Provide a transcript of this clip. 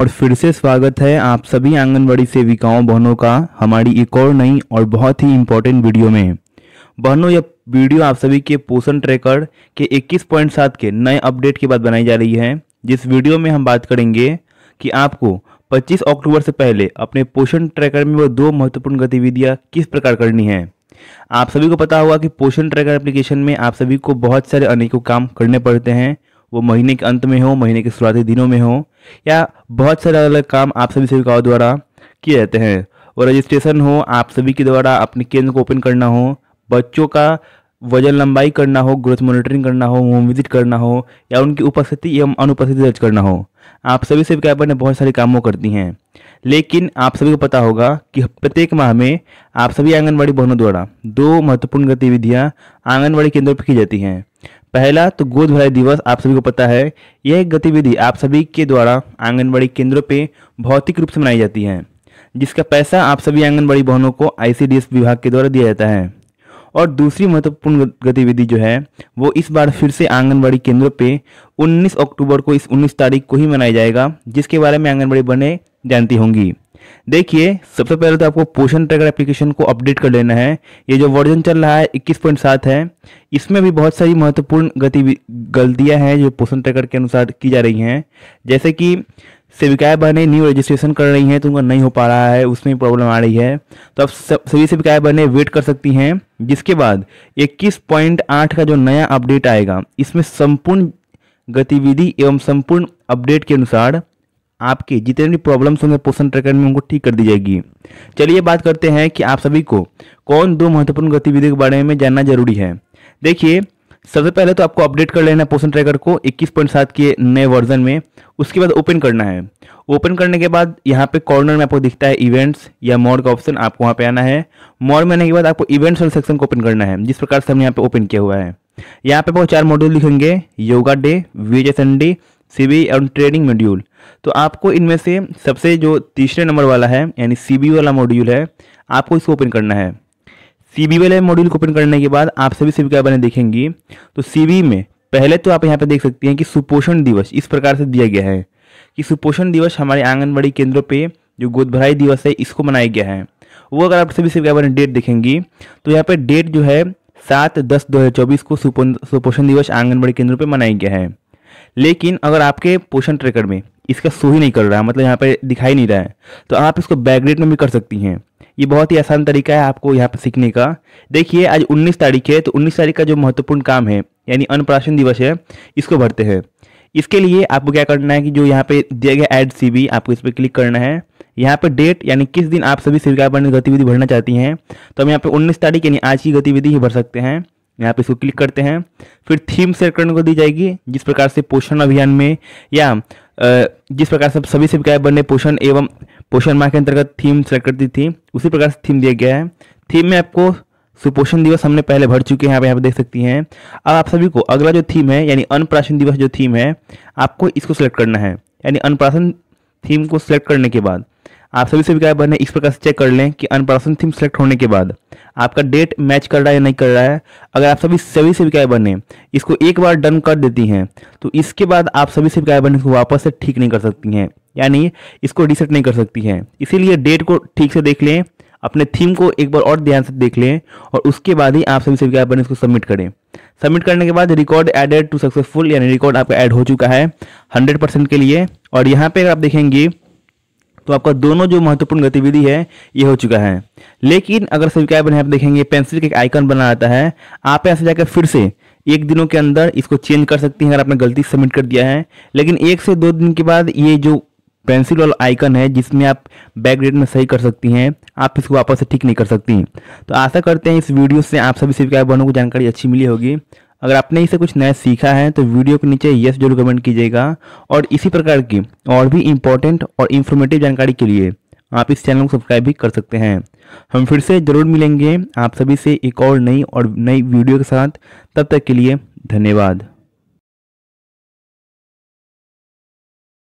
और फिर से स्वागत है आप सभी आंगनबाड़ी सेविकाओं बहनों का हमारी एक और नई और बहुत ही इम्पोर्टेंट वीडियो में बहनों यह वीडियो आप सभी के पोषण ट्रैकर के 21.7 के नए अपडेट के बाद बनाई जा रही है जिस वीडियो में हम बात करेंगे कि आपको 25 अक्टूबर से पहले अपने पोषण ट्रैकर में वो दो महत्वपूर्ण गतिविधियाँ किस प्रकार करनी है आप सभी को पता होगा कि पोषण ट्रैकर एप्लीकेशन में आप सभी को बहुत सारे अनेकों काम करने पड़ते हैं वो महीने के अंत में हो महीने के शुरुआती दिनों में हो या बहुत सारे अलग अलग काम आप सभी सेविकाओं द्वारा किए जाते हैं और रजिस्ट्रेशन हो आप सभी के द्वारा अपने केंद्र को ओपन करना हो बच्चों का वजन लंबाई करना हो ग्रोथ मॉनिटरिंग करना हो होम विजिट करना हो या उनकी उपस्थिति एवं अनुपस्थिति दर्ज करना हो आप सभी से अपने बहुत सारे कामों करती हैं लेकिन आप सभी को पता होगा कि प्रत्येक माह में आप सभी आंगनबाड़ी बहनों द्वारा दो महत्वपूर्ण गतिविधियाँ आंगनबाड़ी केंद्रों पर की जाती हैं पहला तो गोद भराई दिवस आप सभी को पता है यह एक गतिविधि आप सभी के द्वारा आंगनबाड़ी केंद्रों पर भौतिक रूप से मनाई जाती है जिसका पैसा आप सभी आंगनबाड़ी बहनों को आईसीडीएस विभाग के द्वारा दिया जाता है और दूसरी महत्वपूर्ण गतिविधि जो है वो इस बार फिर से आंगनबाड़ी केंद्रों पे 19 अक्टूबर को इस 19 तारीख को ही मनाया जाएगा जिसके बारे में आंगनबाड़ी बने जानती होंगी देखिए सबसे पहले तो आपको पोषण ट्रैकर एप्लीकेशन को अपडेट कर लेना है ये जो वर्जन चल रहा है सात है इसमें भी बहुत सारी महत्वपूर्ण गति गलतियाँ हैं जो पोषण ट्रैकर के अनुसार की जा रही हैं जैसे कि सेविकाएँ बहनें न्यू रजिस्ट्रेशन कर रही हैं तो उनका नहीं हो पा रहा है उसमें प्रॉब्लम आ रही है तो आप सभी सेविकाएँ बहनें वेट कर सकती हैं जिसके बाद 21.8 का जो नया अपडेट आएगा इसमें संपूर्ण गतिविधि एवं संपूर्ण अपडेट के अनुसार आपके जितने भी प्रॉब्लम्स होंगे पोषण ट्रैकर में उनको ठीक कर दी जाएगी चलिए बात करते हैं कि आप सभी को कौन दो महत्वपूर्ण गतिविधियों के बारे में जानना जरूरी है देखिए सबसे पहले तो आपको अपडेट कर लेना है पोषण ट्रैकर को 21.7 के नए वर्जन में उसके बाद ओपन करना है ओपन करने के बाद यहाँ पे कॉर्नर में आपको दिखता है इवेंट्स या मोड का ऑप्शन आपको वहाँ पे आना है मोड में आने के बाद आपको इवेंट्स वाले सेक्शन को ओपन करना है जिस प्रकार से हमने यहाँ पे ओपन किया हुआ है यहाँ पे बहुत चार मॉड्यूल लिखेंगे yoga day VJ Sunday C e और ट्रेडिंग मॉड्यूल तो आपको इनमें से सबसे जो तीसरे नंबर वाला है यानी सी e वाला मॉड्यूल है आपको इसको ओपन करना है सी e वाले मॉड्यूल को ओपन करने के बाद आप सभी क्या बने देखेंगी तो सी में पहले तो आप यहाँ पर देख सकती हैं कि सुपोषण दिवस इस प्रकार से दिया गया है कि सुपोषण दिवस हमारे आंगनबाड़ी केंद्रों पे जो गोदभराई दिवस है इसको मनाया गया है वो अगर आप सभी सी बने डेट देखेंगी तो यहाँ पर डेट जो है सात दस दो हज़ार चौबीस को सुपोषण दिवस आंगनबाड़ी केंद्रों पर मनाया गया है लेकिन अगर आपके पोषण ट्रेकर में इसका शो ही नहीं कर रहा है मतलब यहाँ पर दिखाई नहीं रहा है तो आप इसको बैकग्रेड में भी कर सकती हैं ये बहुत ही आसान तरीका है आपको यहाँ पर सीखने का देखिए आज 19 तारीख है तो 19 तारीख का जो महत्वपूर्ण काम है यानी अनुप्राशन दिवस है इसको भरते हैं इसके लिए आपको क्या करना है कि जो यहाँ पे दिया गया एड सी आपको इस पर क्लिक करना है यहाँ पर डेट यानी किस दिन आप सभी स्वीकार गतिविधि भरना चाहती हैं तो हम यहाँ पे उन्नीस तारीख यानी आज की गतिविधि ही भर सकते हैं यहाँ पे इसको क्लिक करते हैं फिर थीम सेलेक्ट करने को दी जाएगी जिस प्रकार से पोषण अभियान में या जिस प्रकार से सभी सेविकाएं बनने पोषण एवं पोषण माह के अंतर्गत थीम सेलेक्ट करती थी उसी प्रकार से थीम दिया गया है थीम में आपको सुपोषण दिवस हमने पहले भर चुके हैं आप यहाँ पे देख सकती हैं अब आप सभी को अगला जो थीम है यानी अनप्राशन दिवस जो थीम है आपको इसको सेलेक्ट करना है यानी अनप्राशन थीम को सिलेक्ट करने के बाद आप सभी से विकाय बने इस प्रकार से चेक कर लें कि अनपर्सन थीम सेलेक्ट होने के बाद आपका डेट मैच कर रहा है या नहीं कर रहा है अगर आप सभी सभी से विकाय बने इसको एक बार डन कर देती हैं तो इसके बाद आप सभी से विकाय बने इसको वापस से ठीक नहीं कर सकती हैं यानी इसको रिसेट नहीं कर सकती हैं इसीलिए डेट को ठीक से देख लें अपने थीम को एक बार और ध्यान से देख लें और उसके बाद ही आप सभी से विज्ञापन इसको सबमिट करें सबमिट करने के बाद रिकॉर्ड एडेड टू सक्सेसफुल यानी रिकॉर्ड आपका ऐड हो चुका है 100 परसेंट के लिए और यहाँ पे अगर आप देखेंगे तो आपका दोनों जो महत्वपूर्ण गतिविधि है ये हो चुका है लेकिन अगर सभी क्या बने आप देखेंगे पेंसिल का एक आइकन बना रहता है आप ऐसे जाकर फिर से एक दिनों के अंदर इसको चेंज कर सकती हैं अगर आपने गलती सबमिट कर दिया है लेकिन एक से दो दिन के बाद ये जो पेंसिल वाला आइकन है जिसमें आप बैक डेट में सही कर सकती हैं आप इसको वापस से ठीक नहीं कर सकती तो आशा करते हैं इस वीडियो से आप सभी शिविका बनों को जानकारी अच्छी मिली होगी अगर आपने इसे कुछ नया सीखा है तो वीडियो के नीचे यस जरूर कमेंट कीजिएगा और इसी प्रकार की और भी इम्पोर्टेंट और इन्फॉर्मेटिव जानकारी के लिए आप इस चैनल को सब्सक्राइब भी कर सकते हैं हम फिर से ज़रूर मिलेंगे आप सभी से एक और नई और नई वीडियो के साथ तब तक के लिए धन्यवाद